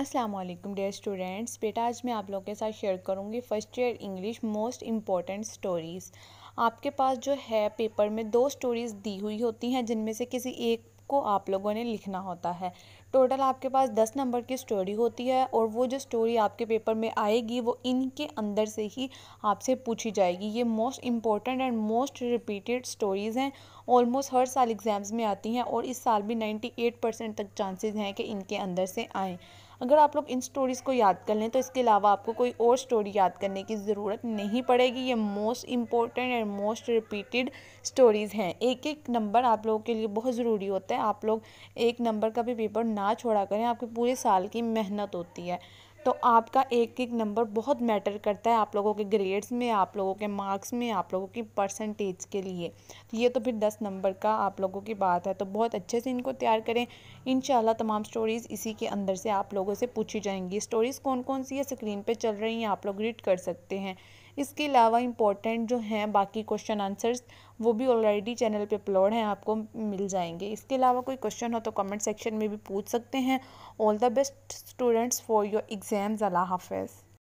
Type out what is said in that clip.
Aslam dear students बेटा आज मैं आप लोगों के साथ शेयर करूँगी first year English most important stories आपके पास जो है पेपर में दो स्टोरीज़ दी हुई होती हैं जिनमें से किसी एक को आप लोगों ने लिखना होता है टोटल आपके पास दस नंबर की स्टोरी होती है और वो जो स्टोरी आपके पेपर में आएगी वो इनके अंदर से ही आपसे पूछी जाएगी ये most important and most repeated stories हैं ऑलमोस्ट हर साल एग्ज़ाम्स में आती हैं और इस साल भी नाइन्टी एट परसेंट तक चांसेज़ हैं कि इनके अंदर से आएँ अगर आप लोग इन स्टोरीज़ को याद कर लें तो इसके अलावा आपको कोई और स्टोरी याद करने की ज़रूरत नहीं पड़ेगी ये most important and most repeated stories हैं एक एक नंबर आप लोगों के लिए बहुत ज़रूरी होता है है आप लोग एक नंबर का भी पेपर ना छोड़ा करें आपकी पूरे साल की मेहनत होती है तो आपका एक एक नंबर बहुत मैटर करता है आप लोगों के ग्रेड्स में आप लोगों के मार्क्स में आप लोगों की परसेंटेज के लिए तो ये तो फिर दस नंबर का आप लोगों की बात है तो बहुत अच्छे से इनको तैयार करें इन तमाम स्टोरीज़ इसी के अंदर से आप लोगों से पूछी जाएंगी स्टोरीज़ कौन कौन सी है स्क्रीन पर चल रही हैं आप लोग रीड कर सकते हैं इसके अलावा इंपॉर्टेंट जो हैं बाकी क्वेश्चन आंसर्स वो भी ऑलरेडी चैनल पे अपलोड हैं आपको मिल जाएंगे इसके अलावा कोई क्वेश्चन हो तो कमेंट सेक्शन में भी पूछ सकते हैं all the best students for your exams अल्लाह हाफिज़